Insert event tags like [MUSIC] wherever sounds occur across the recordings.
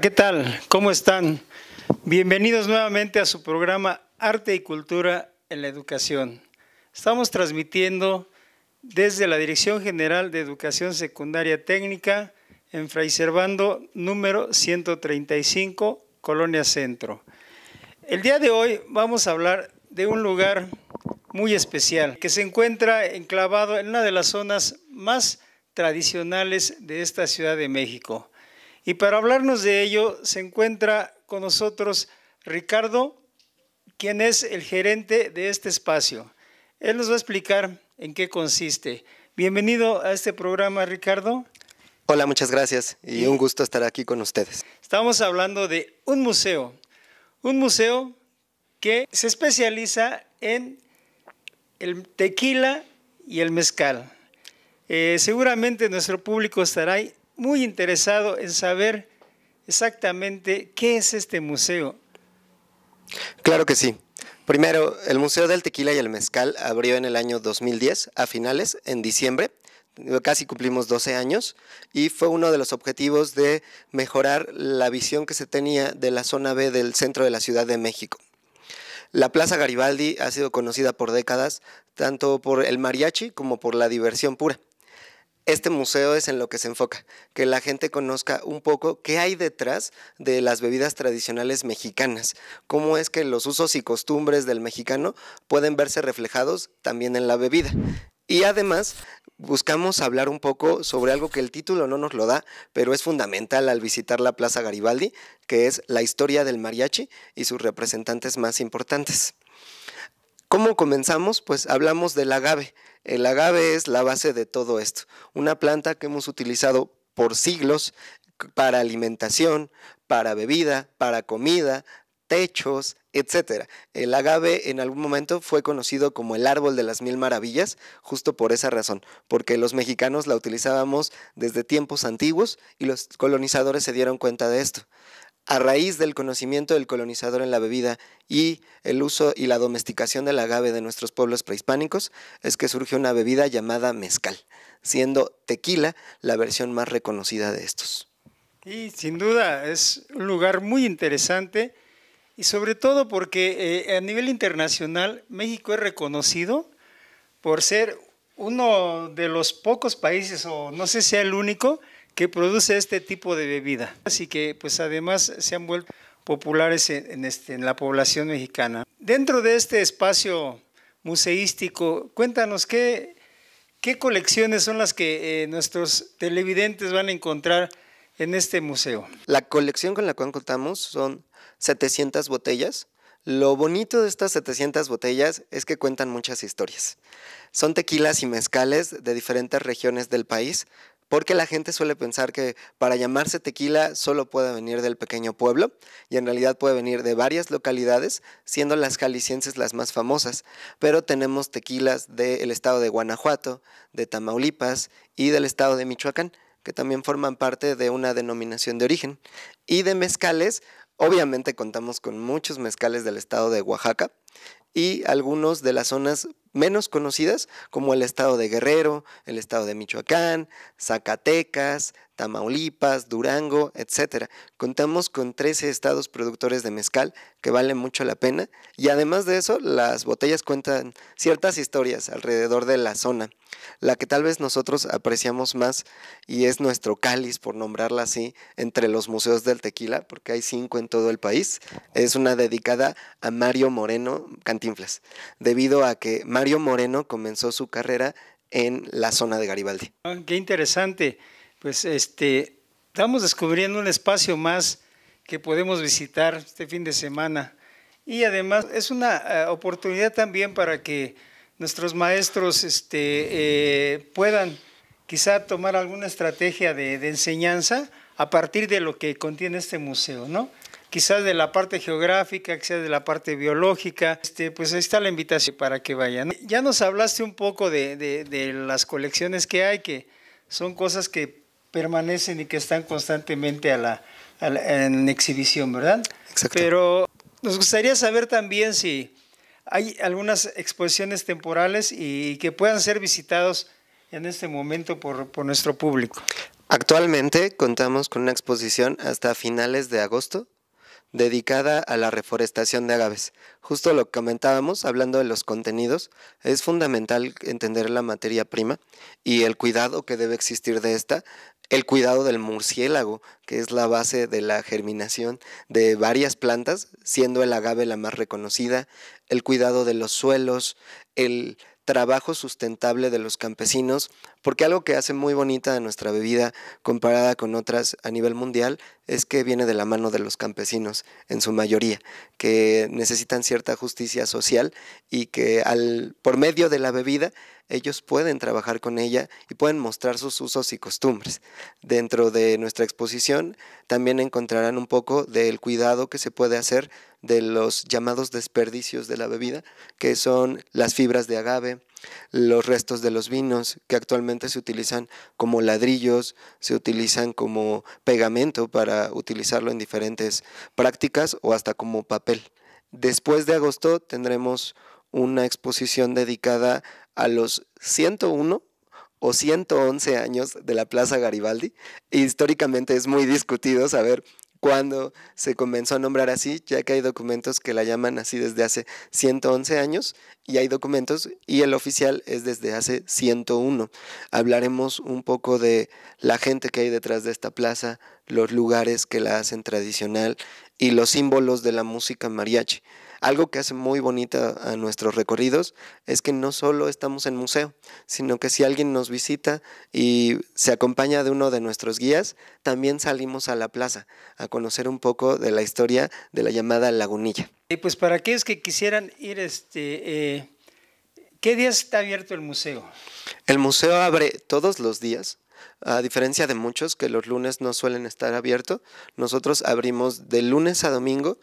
¿qué tal? ¿Cómo están? Bienvenidos nuevamente a su programa Arte y Cultura en la Educación. Estamos transmitiendo desde la Dirección General de Educación Secundaria Técnica en Fray Servando número 135, Colonia Centro. El día de hoy vamos a hablar de un lugar muy especial que se encuentra enclavado en una de las zonas más tradicionales de esta Ciudad de México. Y para hablarnos de ello se encuentra con nosotros Ricardo, quien es el gerente de este espacio. Él nos va a explicar en qué consiste. Bienvenido a este programa, Ricardo. Hola, muchas gracias y un gusto estar aquí con ustedes. Estamos hablando de un museo, un museo que se especializa en el tequila y el mezcal. Eh, seguramente nuestro público estará muy interesado en saber exactamente qué es este museo. Claro que sí. Primero, el Museo del Tequila y el Mezcal abrió en el año 2010, a finales, en diciembre. Casi cumplimos 12 años y fue uno de los objetivos de mejorar la visión que se tenía de la zona B del centro de la Ciudad de México. La Plaza Garibaldi ha sido conocida por décadas tanto por el mariachi como por la diversión pura este museo es en lo que se enfoca, que la gente conozca un poco qué hay detrás de las bebidas tradicionales mexicanas, cómo es que los usos y costumbres del mexicano pueden verse reflejados también en la bebida. Y además, buscamos hablar un poco sobre algo que el título no nos lo da, pero es fundamental al visitar la Plaza Garibaldi, que es la historia del mariachi y sus representantes más importantes. ¿Cómo comenzamos? Pues hablamos del agave. El agave es la base de todo esto, una planta que hemos utilizado por siglos para alimentación, para bebida, para comida, techos, etc. El agave en algún momento fue conocido como el árbol de las mil maravillas, justo por esa razón, porque los mexicanos la utilizábamos desde tiempos antiguos y los colonizadores se dieron cuenta de esto a raíz del conocimiento del colonizador en la bebida y el uso y la domesticación del agave de nuestros pueblos prehispánicos, es que surge una bebida llamada mezcal, siendo tequila la versión más reconocida de estos. Y sin duda es un lugar muy interesante y sobre todo porque eh, a nivel internacional México es reconocido por ser uno de los pocos países, o no sé si sea el único, que produce este tipo de bebida. Así que pues además se han vuelto populares en, este, la población mexicana. Dentro de este espacio museístico, cuéntanos qué, colecciones son las que eh, nuestros televidentes van a encontrar en este museo. La colección con la cual contamos son 700 botellas. Lo bonito de estas 700 botellas es que cuentan muchas historias. Son tequilas y mezcales de diferentes regiones del país porque la gente suele pensar que para llamarse tequila solo puede venir del pequeño pueblo y en realidad puede venir de varias localidades, siendo las jaliscienses las más famosas, pero tenemos tequilas del estado de Guanajuato, de Tamaulipas y del estado de Michoacán, que también forman parte de una denominación de origen, y de mezcales. Obviamente contamos con muchos mezcales del estado de Oaxaca, y algunos de las zonas menos conocidas, como el estado de Guerrero, el estado de Michoacán, Zacatecas, Tamaulipas, Durango, etcétera... Contamos con 13 estados productores de mezcal que valen mucho la pena y además de eso las botellas cuentan ciertas historias alrededor de la zona. La que tal vez nosotros apreciamos más y es nuestro cáliz, por nombrarla así, entre los museos del tequila, porque hay cinco en todo el país, es una dedicada a Mario Moreno Cantinflas, debido a que Mario Moreno comenzó su carrera en la zona de Garibaldi. Ah, qué interesante pues este, estamos descubriendo un espacio más que podemos visitar este fin de semana. Y además es una eh, oportunidad también para que nuestros maestros este, eh, puedan quizá tomar alguna estrategia de, enseñanza a partir de lo que contiene este museo, ¿no? Quizás de la parte geográfica, quizás de la parte biológica, este, pues ahí está la invitación para que vayan. Ya nos hablaste un poco de las colecciones que hay, que son cosas que permanecen y que están constantemente a la, en exhibición, ¿verdad? Exacto. Pero nos gustaría saber también si hay algunas exposiciones temporales y que puedan ser visitados en este momento por, por nuestro público. Actualmente contamos con una exposición hasta finales de agosto dedicada a la reforestación de agaves. Justo lo que comentábamos, hablando de los contenidos, es fundamental entender la materia prima y el cuidado que debe existir de esta el cuidado del murciélago, que es la base de la germinación de varias plantas, siendo el agave la más reconocida, el cuidado de los suelos, el trabajo sustentable de los campesinos porque algo que hace muy bonita nuestra bebida comparada con otras a nivel mundial es que viene de la mano de los campesinos en su mayoría, que necesitan cierta justicia social y que al, por medio de la bebida ellos pueden trabajar con ella y pueden mostrar sus usos y costumbres. Dentro de nuestra exposición también encontrarán un poco del cuidado que se puede hacer de los llamados desperdicios de la bebida, que son las fibras de agave, los restos de los vinos que actualmente se utilizan como ladrillos, se utilizan como pegamento para utilizarlo en diferentes prácticas o hasta como papel. Después de agosto tendremos una exposición dedicada a los 101 o 111 años de la Plaza Garibaldi. Históricamente es muy discutido saber cuando se comenzó a nombrar así, ya que hay documentos que la llaman así desde hace 111 años y hay documentos y el oficial es desde hace 101. Hablaremos un poco de la gente que hay detrás de esta plaza, los lugares que la hacen tradicional y los símbolos de la música mariachi. Algo que hace muy bonita a nuestros recorridos es que no solo estamos en museo, sino que si alguien nos visita y se acompaña de uno de nuestros guías, también salimos a la plaza a conocer un poco de la historia de la llamada lagunilla. Y pues para aquellos que quisieran ir, este, eh, ¿qué días está abierto el museo? El museo abre todos los días, a diferencia de muchos que los lunes no suelen estar abiertos, nosotros abrimos de lunes a domingo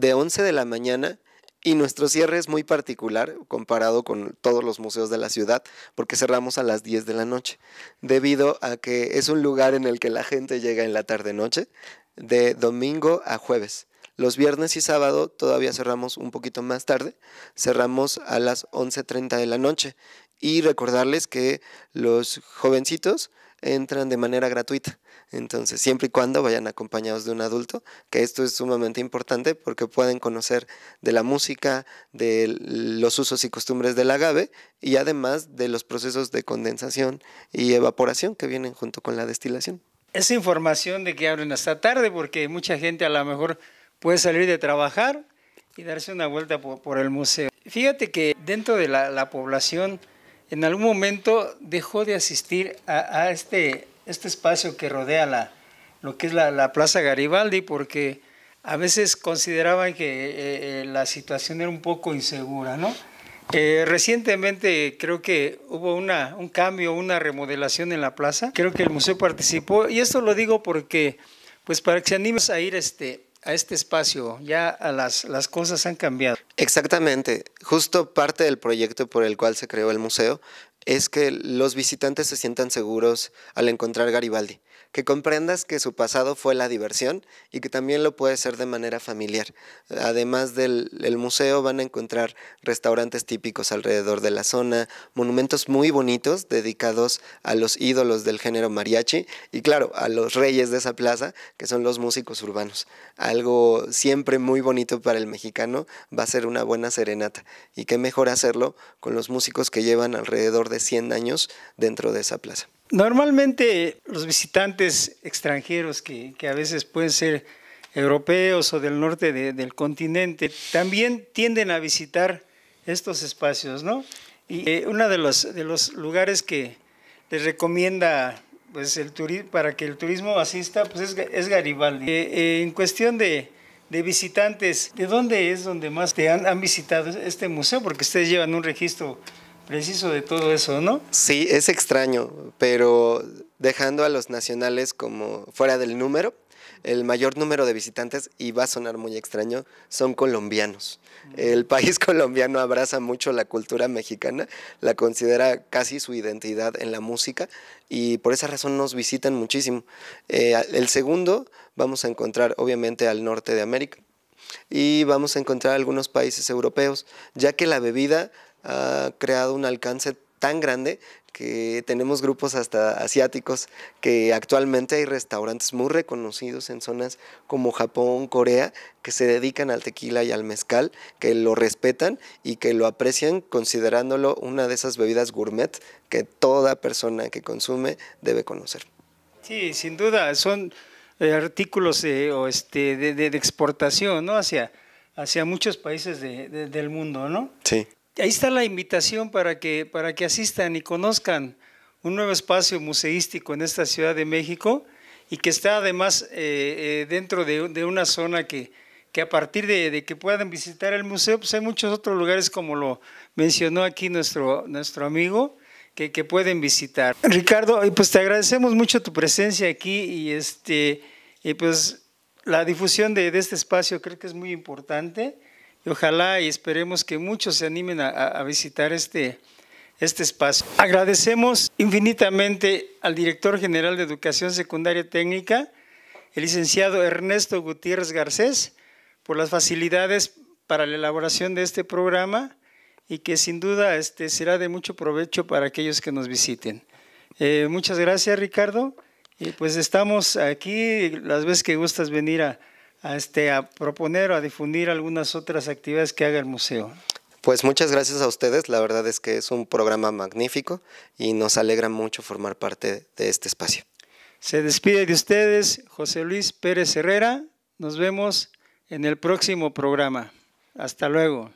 de 11 de la mañana y nuestro cierre es muy particular comparado con todos los museos de la ciudad porque cerramos a las 10 de la noche, debido a que es un lugar en el que la gente llega en la tarde-noche, de domingo a jueves. Los viernes y sábado todavía cerramos un poquito más tarde, cerramos a las 11.30 de la noche. Y recordarles que los jovencitos entran de manera gratuita. Entonces, siempre y cuando vayan acompañados de un adulto, que esto es sumamente importante porque pueden conocer de la música, de los usos y costumbres del agave y además de los procesos de condensación y evaporación que vienen junto con la destilación. Esa información de que abren hasta tarde porque mucha gente a lo mejor puede salir de trabajar y darse una vuelta por, el museo. Fíjate que dentro de la población en algún momento dejó de asistir a, este, este espacio que rodea la, lo que es la, Plaza Garibaldi, porque a veces consideraban que eh, eh, la situación era un poco insegura, ¿no? Eh, recientemente creo que hubo una, un cambio, una remodelación en la plaza. Creo que el museo participó y esto lo digo porque, pues para que se animes a ir este, a este espacio, ya las, las cosas han cambiado. Exactamente, justo parte del proyecto por el cual se creó el museo es que los visitantes se sientan seguros al encontrar Garibaldi que comprendas que su pasado fue la diversión y que también lo puede ser de manera familiar. Además del el museo van a encontrar restaurantes típicos alrededor de la zona, monumentos muy bonitos dedicados a los ídolos del género mariachi y claro, a los reyes de esa plaza, que son los músicos urbanos. Algo siempre muy bonito para el mexicano va a ser una buena serenata y qué mejor hacerlo con los músicos que llevan alrededor de 100 años dentro de esa plaza. Normalmente los visitantes extranjeros que, que, a veces pueden ser europeos o del norte del continente también tienden a visitar estos espacios, ¿no? Y eh, uno de los, de los lugares que les recomienda pues, el para que el turismo asista pues, es, es Garibaldi. Eh, eh, en cuestión de, de, visitantes, ¿de dónde es donde más te han, han visitado este museo? Porque ustedes llevan un registro preciso de todo eso, ¿no? Sí, es extraño, pero dejando a los nacionales como fuera del número, el mayor número de visitantes, y va a sonar muy extraño, son colombianos. Mm. El país [LAUGHS] colombiano abraza mucho la cultura mexicana, la considera casi su identidad en la música y por esa razón nos visitan muchísimo. Eh, el segundo vamos a encontrar obviamente al norte de América y vamos a encontrar algunos países europeos, ya que la bebida ha creado un alcance tan grande que tenemos grupos hasta asiáticos, que actualmente hay restaurantes muy reconocidos en zonas como Japón, Corea, que se dedican al tequila y al mezcal, que lo respetan y que lo aprecian considerándolo una de esas bebidas gourmet que toda persona que consume debe conocer. Sí, sin duda, son eh, artículos este, de, exportación ¿no? hacia, muchos países del mundo, ¿no? Sí. Ahí está la invitación para que, para que asistan y conozcan un nuevo espacio museístico en esta Ciudad de México y que está además eh, eh, dentro de, una zona que, que a partir de, que puedan visitar el museo, pues hay muchos otros lugares como lo mencionó aquí nuestro, nuestro amigo, que, pueden visitar. Ricardo, eh, pues te agradecemos mucho tu presencia aquí y este, pues la difusión de, este espacio creo que es muy importante y ojalá y esperemos que muchos se animen a, visitar este, este espacio. Agradecemos infinitamente al director general de Educación Secundaria Técnica, el licenciado Ernesto Gutiérrez Garcés, por las facilidades para la elaboración de este programa y que sin duda este, será de mucho provecho para aquellos que nos visiten. Eh, muchas gracias, Ricardo. Y pues estamos aquí las veces que gustas venir a, a, este, a proponer o a difundir algunas otras actividades que haga el museo. Pues muchas gracias a ustedes, la verdad es que es un programa magnífico y nos alegra mucho formar parte de este espacio. Se despide de ustedes José Luis Pérez Herrera, nos vemos en el próximo programa. Hasta luego.